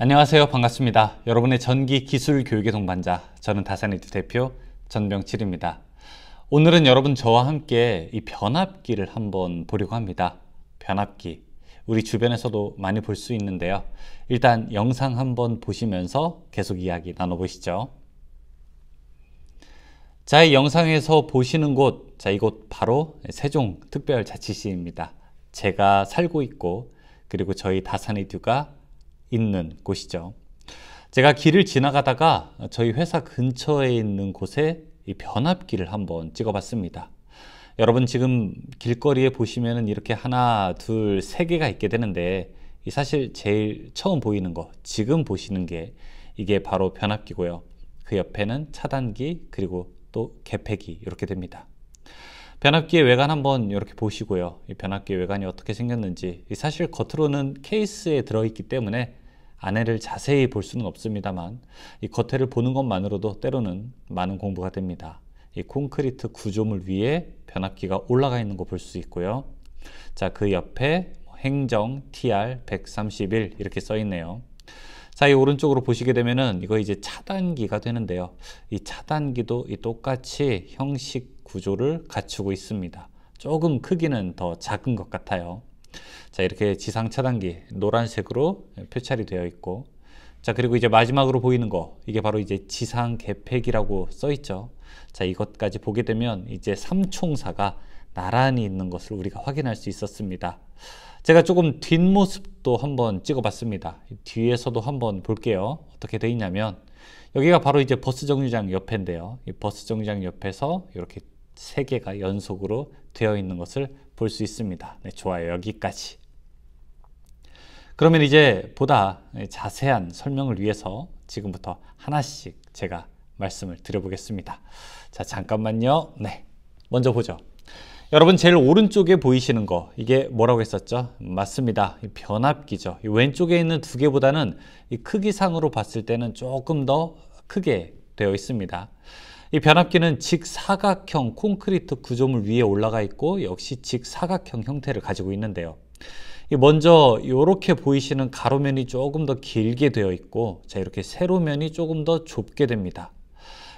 안녕하세요. 반갑습니다. 여러분의 전기 기술 교육의 동반자, 저는 다산에듀 대표 전병칠입니다. 오늘은 여러분 저와 함께 이 변압기를 한번 보려고 합니다. 변압기. 우리 주변에서도 많이 볼 수 있는데요. 일단 영상 한번 보시면서 계속 이야기 나눠보시죠. 자, 이 영상에서 보시는 곳, 자, 이곳 바로 세종특별자치시입니다. 제가 살고 있고, 그리고 저희 다산에듀가 있는 곳이죠. 제가 길을 지나가다가 저희 회사 근처에 있는 곳에 이 변압기를 한번 찍어봤습니다. 여러분 지금 길거리에 보시면 이렇게 하나, 둘, 세 개가 있게 되는데 사실 제일 처음 보이는 거 지금 보시는 게 이게 바로 변압기고요. 그 옆에는 차단기 그리고 또 개폐기 이렇게 됩니다. 변압기의 외관 한번 이렇게 보시고요. 이 변압기의 외관이 어떻게 생겼는지 사실 겉으로는 케이스에 들어있기 때문에 안에를 자세히 볼 수는 없습니다만 이 겉에를 보는 것만으로도 때로는 많은 공부가 됩니다. 이 콘크리트 구조물 위에 변압기가 올라가 있는 거 볼 수 있고요. 자, 그 옆에 뭐 행정 TR 131 이렇게 써 있네요. 자, 이 오른쪽으로 보시게 되면은 이거 이제 차단기가 되는데요. 이 차단기도 이 똑같이 형식 구조를 갖추고 있습니다. 조금 크기는 더 작은 것 같아요. 자, 이렇게 지상 차단기 노란색으로 표찰이 되어 있고 자, 그리고 이제 마지막으로 보이는 거 이게 바로 이제 지상 개폐기라고써 있죠. 자, 이것까지 보게 되면 이제 삼총사가 나란히 있는 것을 우리가 확인할 수 있었습니다. 제가 조금 뒷모습도 한번 찍어봤습니다. 뒤에서도 한번 볼게요. 어떻게 돼 있냐면 여기가 바로 이제 버스 정류장 옆인데요. 이 버스 정류장 옆에서 이렇게 세 개가 연속으로 되어 있는 것을 볼 수 있습니다. 네, 좋아요. 여기까지. 그러면 이제 보다 자세한 설명을 위해서 지금부터 하나씩 제가 말씀을 드려보겠습니다. 자, 잠깐만요. 네. 먼저 보죠. 여러분 제일 오른쪽에 보이시는 거 이게 뭐라고 했었죠? 맞습니다. 변압기죠. 왼쪽에 있는 두 개보다는 크기상으로 봤을 때는 조금 더 크게 되어 있습니다. 이 변압기는 직사각형 콘크리트 구조물 위에 올라가 있고 역시 직사각형 형태를 가지고 있는데요. 먼저 이렇게 보이시는 가로면이 조금 더 길게 되어 있고 자 이렇게 세로면이 조금 더 좁게 됩니다.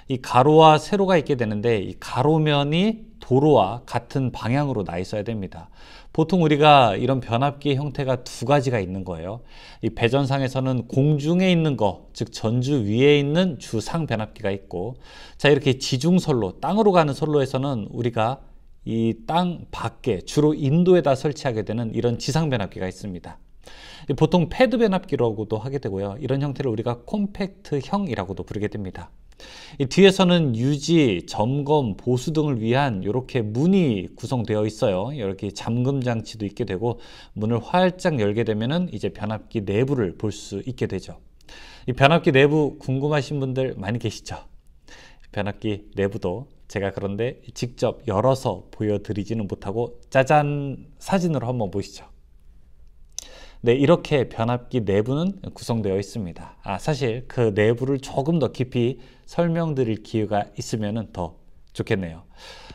이 가로와 세로가 있게 되는데 이 가로면이 도로와 같은 방향으로 나 있어야 됩니다. 보통 우리가 이런 변압기의 형태가 두 가지가 있는 거예요. 이 배전상에서는 공중에 있는 거, 즉 전주 위에 있는 주상 변압기가 있고, 자, 이렇게 지중선로, 땅으로 가는 선로에서는 우리가 이 땅 밖에, 주로 인도에다 설치하게 되는 이런 지상 변압기가 있습니다. 보통 패드 변압기라고도 하게 되고요. 이런 형태를 우리가 콤팩트형이라고도 부르게 됩니다. 이 뒤에서는 유지, 점검, 보수 등을 위한 이렇게 문이 구성되어 있어요. 이렇게 잠금 장치도 있게 되고 문을 활짝 열게 되면은 이제 변압기 내부를 볼 수 있게 되죠. 이 변압기 내부 궁금하신 분들 많이 계시죠? 변압기 내부도 제가 그런데 직접 열어서 보여드리지는 못하고 짜잔 사진으로 한번 보시죠. 네, 이렇게 변압기 내부는 구성되어 있습니다. 아, 사실 그 내부를 조금 더 깊이 설명드릴 기회가 있으면 더 좋겠네요.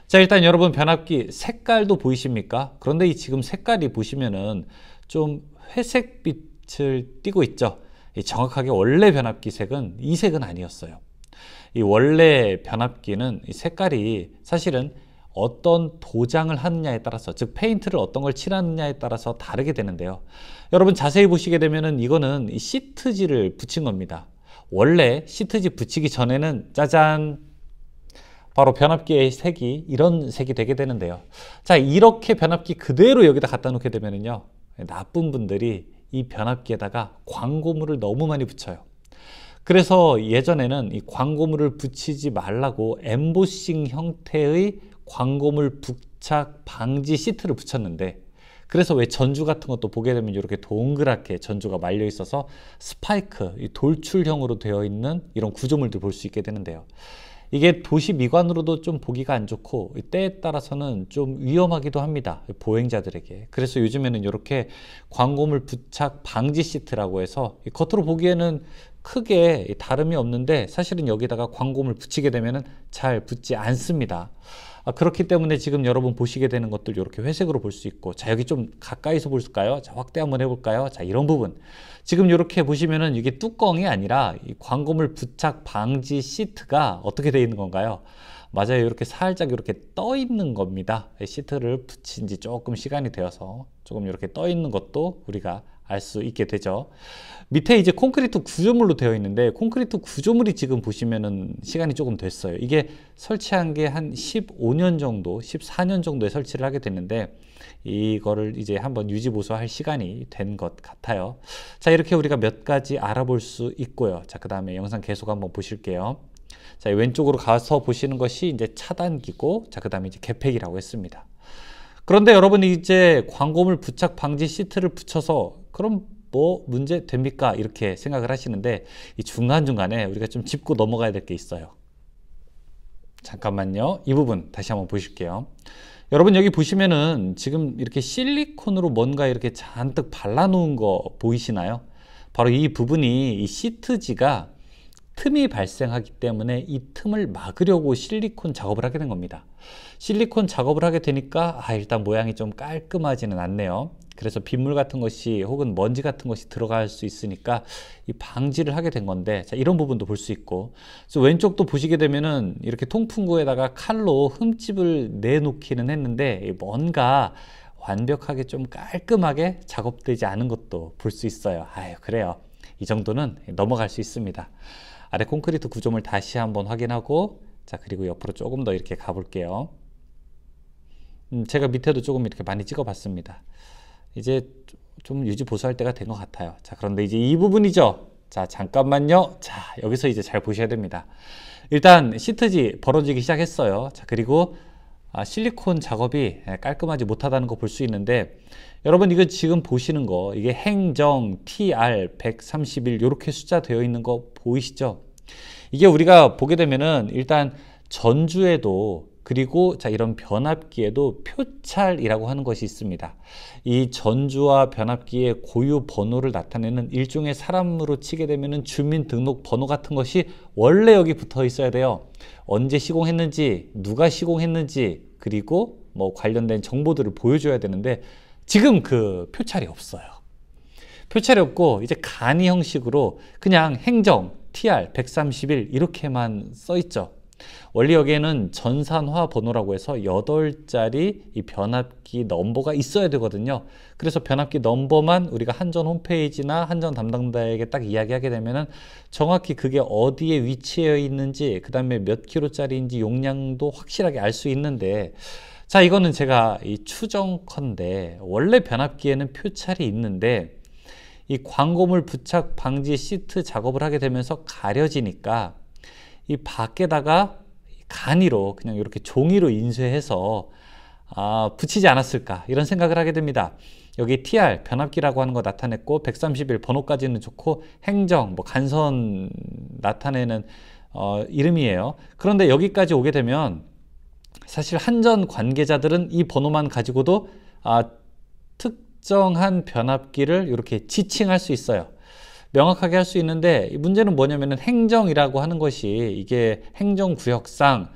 자, 일단 여러분 변압기 색깔도 보이십니까? 그런데 이 지금 색깔이 보시면은 좀 회색 빛을 띠고 있죠. 정확하게 원래 변압기 색은 이 색은 아니었어요. 이 원래 변압기는 색깔이 사실은 어떤 도장을 하느냐에 따라서 즉 페인트를 어떤 걸 칠하느냐에 따라서 다르게 되는데요. 여러분 자세히 보시게 되면은 이거는 시트지를 붙인 겁니다. 원래 시트지 붙이기 전에는 짜잔 바로 변압기의 색이 이런 색이 되게 되는데요. 자 이렇게 변압기 그대로 여기다 갖다 놓게 되면은요 나쁜 분들이 이 변압기에다가 광고물을 너무 많이 붙여요. 그래서 예전에는 이 광고물을 붙이지 말라고 엠보싱 형태의 광고물 부착 방지 시트를 붙였는데 그래서 왜 전주 같은 것도 보게 되면 이렇게 동그랗게 전주가 말려 있어서 스파이크, 돌출형으로 되어 있는 이런 구조물들 볼 수 있게 되는데요. 이게 도시 미관으로도 좀 보기가 안 좋고 때에 따라서는 좀 위험하기도 합니다. 보행자들에게. 그래서 요즘에는 이렇게 광고물 부착 방지 시트라고 해서 겉으로 보기에는 크게 다름이 없는데 사실은 여기다가 광고물 붙이게 되면 잘 붙지 않습니다. 아, 그렇기 때문에 지금 여러분 보시게 되는 것들 이렇게 회색으로 볼 수 있고 자 여기 좀 가까이서 볼까요? 자 확대 한번 해볼까요? 자 이런 부분 지금 이렇게 보시면은 이게 뚜껑이 아니라 이 광고물 부착 방지 시트가 어떻게 되어 있는 건가요? 맞아요 이렇게 살짝 이렇게 떠 있는 겁니다 시트를 붙인 지 조금 시간이 되어서 조금 이렇게 떠 있는 것도 우리가 알수 있게 되죠. 밑에 이제 콘크리트 구조물로 되어 있는데 콘크리트 구조물이 지금 보시면은 시간이 조금 됐어요. 이게 설치한 게 한 15년 정도, 14년 정도에 설치를 하게 됐는데 이거를 이제 한번 유지보수할 시간이 된 것 같아요. 자, 이렇게 우리가 몇 가지 알아볼 수 있고요. 자, 그 다음에 영상 계속 한번 보실게요. 자, 왼쪽으로 가서 보시는 것이 이제 차단기고, 자, 그 다음에 이제 개팩이라고 했습니다. 그런데 여러분 이제 광고물 부착 방지 시트를 붙여서 그럼 뭐 문제 됩니까? 이렇게 생각을 하시는데 이 중간중간에 우리가 좀 짚고 넘어가야 될 게 있어요. 잠깐만요. 이 부분 다시 한번 보실게요. 여러분 여기 보시면은 지금 이렇게 실리콘으로 뭔가 이렇게 잔뜩 발라놓은 거 보이시나요? 바로 이 부분이 이 시트지가 틈이 발생하기 때문에 이 틈을 막으려고 실리콘 작업을 하게 된 겁니다. 실리콘 작업을 하게 되니까 아 일단 모양이 좀 깔끔하지는 않네요. 그래서 빗물 같은 것이 혹은 먼지 같은 것이 들어갈 수 있으니까 이 방지를 하게 된 건데 자, 이런 부분도 볼 수 있고 그래서 왼쪽도 보시게 되면은 이렇게 통풍구에다가 칼로 흠집을 내놓기는 했는데 뭔가 완벽하게 좀 깔끔하게 작업되지 않은 것도 볼 수 있어요. 아유 그래요. 이 정도는 넘어갈 수 있습니다. 아래 콘크리트 구조물 다시 한번 확인하고 자 그리고 옆으로 조금 더 이렇게 가볼게요 음, 제가 밑에도 조금 이렇게 많이 찍어 봤습니다 이제 좀 유지 보수할 때가 된 것 같아요 자 그런데 이제 이 부분이죠 자 잠깐만요 자 여기서 이제 잘 보셔야 됩니다 일단 시트지 벌어지기 시작했어요 자 그리고 아, 실리콘 작업이 예, 깔끔하지 못하다는 거 볼 수 있는데 여러분 이거 지금 보시는 거 이게 행정 TR 131 이렇게 숫자 되어 있는 거 보이시죠? 이게 우리가 보게 되면은 일단 전주에도 그리고 자 이런 변압기에도 표찰이라고 하는 것이 있습니다. 이 전주와 변압기의 고유 번호를 나타내는 일종의 사람으로 치게 되면은 주민등록 번호 같은 것이 원래 여기 붙어 있어야 돼요. 언제 시공했는지, 누가 시공했는지, 그리고 뭐 관련된 정보들을 보여줘야 되는데 지금 그 표찰이 없어요. 표찰이 없고 이제 간이 형식으로 그냥 행정 TR 131 이렇게만 써 있죠. 원래 여기에는 전산화 번호라고 해서 8자리 이 변압기 넘버가 있어야 되거든요. 그래서 변압기 넘버만 우리가 한전 홈페이지나 한전 담당자에게 딱 이야기하게 되면은 정확히 그게 어디에 위치해 있는지 그 다음에 몇 킬로짜리인지 용량도 확실하게 알 수 있는데 자 이거는 제가 이 추정컨대 원래 변압기에는 표찰이 있는데 이 광고물 부착 방지 시트 작업을 하게 되면서 가려지니까 이 밖에다가 간이로 그냥 이렇게 종이로 인쇄해서 아, 붙이지 않았을까 이런 생각을 하게 됩니다. 여기 TR 변압기라고 하는 거 나타냈고 131 번호까지는 좋고 행정 뭐 간선 나타내는 어, 이름이에요. 그런데 여기까지 오게 되면 사실 한전 관계자들은 이 번호만 가지고도 아, 특정한 변압기를 이렇게 지칭할 수 있어요. 명확하게 할 수 있는데 문제는 뭐냐면은 행정이라고 하는 것이 이게 행정구역상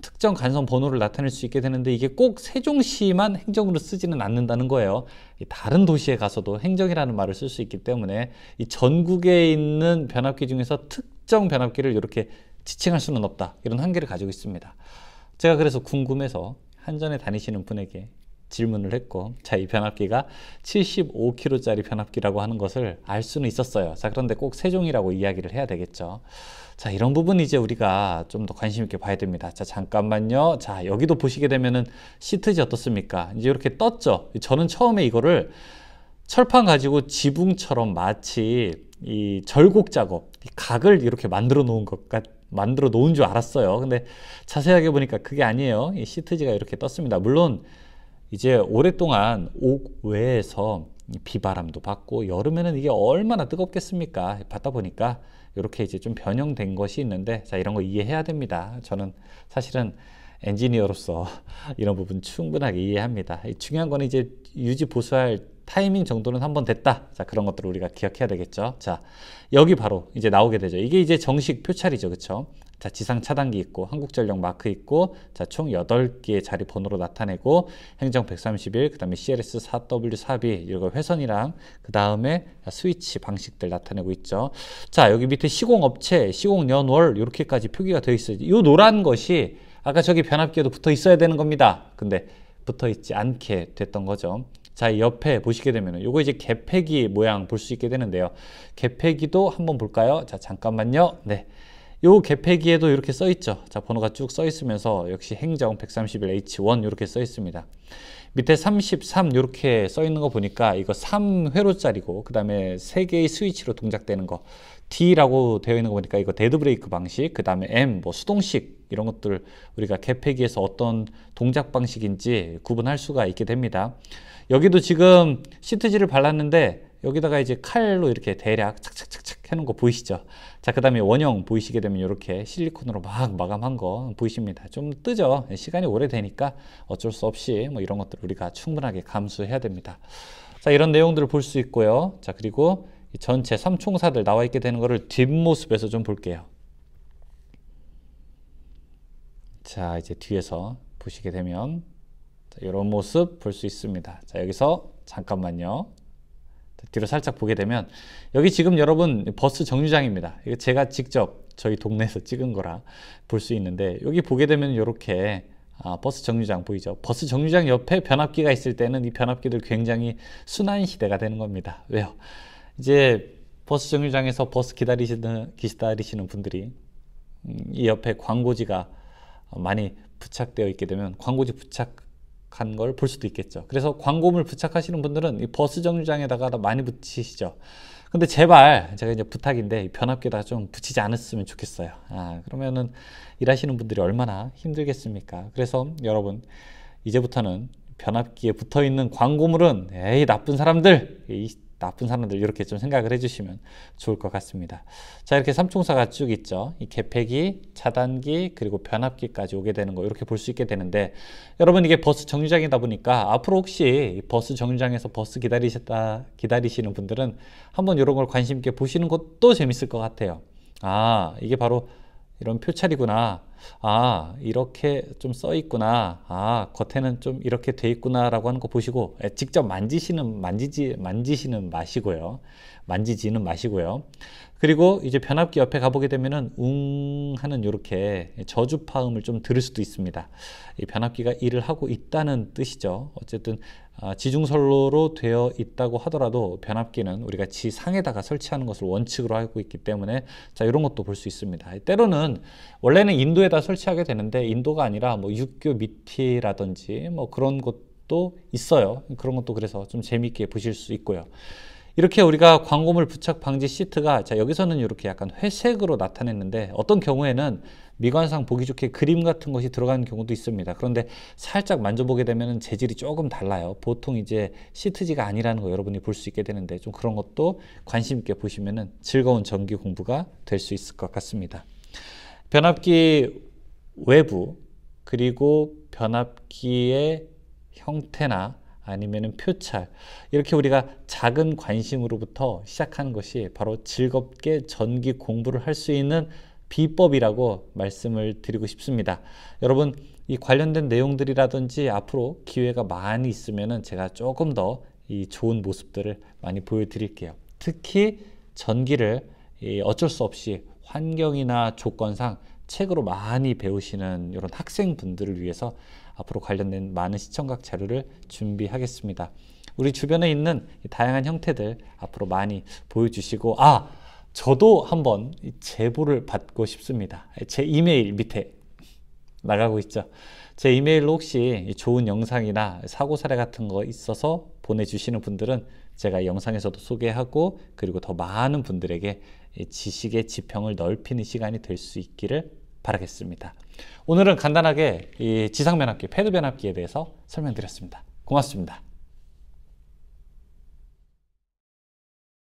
특정 간선 번호를 나타낼 수 있게 되는데 이게 꼭 세종시만 행정으로 쓰지는 않는다는 거예요. 다른 도시에 가서도 행정이라는 말을 쓸 수 있기 때문에 이 전국에 있는 변압기 중에서 특정 변압기를 이렇게 지칭할 수는 없다. 이런 한계를 가지고 있습니다. 제가 그래서 궁금해서 한전에 다니시는 분에게 질문을 했고 자이 변압기가 75kg짜리 변압기라고 하는 것을 알 수는 있었어요. 자 그런데 꼭 세종이라고 이야기를 해야 되겠죠. 자 이런 부분 이제 우리가 좀 더 관심 있게 봐야 됩니다. 자 잠깐만요. 자 여기도 보시게 되면은 시트지 어떻습니까? 이제 이렇게 떴죠. 저는 처음에 이거를 철판 가지고 지붕처럼 마치 이 절곡 작업, 이 각을 이렇게 만들어 놓은 것 같, 만들어 놓은 줄 알았어요. 근데 자세하게 보니까 그게 아니에요. 이 시트지가 이렇게 떴습니다. 물론 이제 오랫동안 옥 외에서 비바람도 받고 여름에는 이게 얼마나 뜨겁겠습니까? 받다 보니까 이렇게 이제 좀 변형된 것이 있는데 자 이런 거 이해해야 됩니다. 저는 사실은 엔지니어로서 이런 부분 충분하게 이해합니다. 중요한 건 이제 유지 보수할 타이밍 정도는 한 번 됐다. 자 그런 것들을 우리가 기억해야 되겠죠. 자 여기 바로 이제 나오게 되죠. 이게 이제 정식 표찰이죠, 그쵸 자, 지상 차단기 있고 한국전력 마크 있고 자, 총 8개의 자리 번호로 나타내고 행정 131, 그다음에 CLS 4W4B 이거 회선이랑 그다음에 스위치 방식들 나타내고 있죠. 자, 여기 밑에 시공 업체, 시공 연월 이렇게까지 표기가 되어 있어요. 이 노란 것이 아까 저기 변압기에도 붙어 있어야 되는 겁니다. 근데 붙어 있지 않게 됐던 거죠. 자, 옆에 보시게 되면 요거 이제 개폐기 모양 볼 수 있게 되는데요. 개폐기도 한번 볼까요? 자, 잠깐만요. 네. 요 개폐기에도 이렇게 써 있죠. 자, 번호가 쭉 써 있으면서 역시 행정 131H1 이렇게 써 있습니다. 밑에 33 이렇게 써 있는 거 보니까 이거 3회로짜리고 그다음에 3개의 스위치로 동작되는 거 D라고 되어 있는 거 보니까 이거 데드 브레이크 방식, 그다음에 M 뭐 수동식 이런 것들 우리가 개폐기에서 어떤 동작 방식인지 구분할 수가 있게 됩니다. 여기도 지금 시트지를 발랐는데 여기다가 이제 칼로 이렇게 대략 착착착착 해놓은 거 보이시죠? 자, 그 다음에 원형 보이시게 되면 이렇게 실리콘으로 막 마감한 거 보이십니다. 좀 뜨죠? 예, 시간이 오래되니까 어쩔 수 없이 뭐 이런 것들 우리가 충분하게 감수해야 됩니다. 자, 이런 내용들을 볼 수 있고요. 자, 그리고 전체 삼총사들 나와 있게 되는 거를 뒷모습에서 좀 볼게요. 자, 이제 뒤에서 보시게 되면 자, 이런 모습 볼 수 있습니다. 자, 여기서 잠깐만요. 뒤로 살짝 보게 되면 여기 지금 여러분 버스 정류장입니다. 이거 제가 직접 저희 동네에서 찍은 거라 볼 수 있는데 여기 보게 되면 이렇게 아, 버스 정류장 보이죠? 버스 정류장 옆에 변압기가 있을 때는 이 변압기들 굉장히 순환 시대가 되는 겁니다. 왜요? 이제 버스 정류장에서 버스 기다리시는, 기다리시는 분들이 음, 이 옆에 광고지가 많이 부착되어 있게 되면 광고지 부착 간걸볼 수도 있겠죠. 그래서 광고물 부착하시는 분들은 이 버스 정류장에다가 많이 붙이시죠. 근데 제발 제가 이제 부탁인데 변압기에다 좀 붙이지 않았으면 좋겠어요. 아, 그러면은 일하시는 분들이 얼마나 힘들겠습니까? 그래서 여러분 이제부터는 변압기에 붙어 있는 광고물은 에이 나쁜 사람들 이 나쁜 사람들 이렇게 좀 생각을 해주시면 좋을 것 같습니다. 자 이렇게 삼총사가 쭉 있죠. 이 개폐기, 차단기, 그리고 변압기까지 오게 되는 거 이렇게 볼 수 있게 되는데 여러분 이게 버스 정류장이다 보니까 앞으로 혹시 버스 정류장에서 버스 기다리셨다 기다리시는 분들은 한번 이런 걸 관심 있게 보시는 것도 재밌을 것 같아요. 아 이게 바로 이런 표찰이구나. 아, 이렇게 좀 써 있구나. 아, 겉에는 좀 이렇게 돼 있구나라고 하는 거 보시고 예, 직접 만지시는 만지지 만지시는 마시고요. 만지지는 마시고요. 그리고 이제 변압기 옆에 가보게 되면은 웅 하는 이렇게 저주파음을 좀 들을 수도 있습니다. 이 변압기가 일을 하고 있다는 뜻이죠. 어쨌든 아, 지중선로로 되어 있다고 하더라도 변압기는 우리가 지상에다가 설치하는 것을 원칙으로 하고 있기 때문에 자 이런 것도 볼 수 있습니다. 때로는 원래는 인도에 인도다 설치하게 되는데 인도가 아니라 뭐 육교 미티라든지 뭐 그런 것도 있어요. 그런 것도 그래서 좀 재미있게 보실 수 있고요. 이렇게 우리가 광고물 부착 방지 시트가 자 여기서는 이렇게 약간 회색으로 나타냈는데 어떤 경우에는 미관상 보기 좋게 그림 같은 것이 들어가는 경우도 있습니다. 그런데 살짝 만져보게 되면 재질이 조금 달라요. 보통 이제 시트지가 아니라는 거 여러분이 볼 수 있게 되는데 좀 그런 것도 관심 있게 보시면 즐거운 전기 공부가 될 수 있을 것 같습니다. 변압기 외부 그리고 변압기의 형태나 아니면 표찰 이렇게 우리가 작은 관심으로부터 시작하는 것이 바로 즐겁게 전기 공부를 할 수 있는 비법이라고 말씀을 드리고 싶습니다. 여러분 이 관련된 내용들이라든지 앞으로 기회가 많이 있으면 제가 조금 더 이 좋은 모습들을 많이 보여드릴게요. 특히 전기를 어쩔 수 없이 환경이나 조건상 책으로 많이 배우시는 이런 학생분들을 위해서 앞으로 관련된 많은 시청각 자료를 준비하겠습니다. 우리 주변에 있는 다양한 형태들 앞으로 많이 보여주시고 아 저도 한번 제보를 받고 싶습니다. 제 이메일 밑에 나가고 있죠. 제 이메일로 혹시 좋은 영상이나 사고 사례 같은 거 있어서 보내주시는 분들은 제가 영상에서도 소개하고 그리고 더 많은 분들에게 지식의 지평을 넓히는 시간이 될 수 있기를 바라겠습니다. 오늘은 간단하게 지상변압기, 패드변압기에 대해서 설명드렸습니다. 고맙습니다.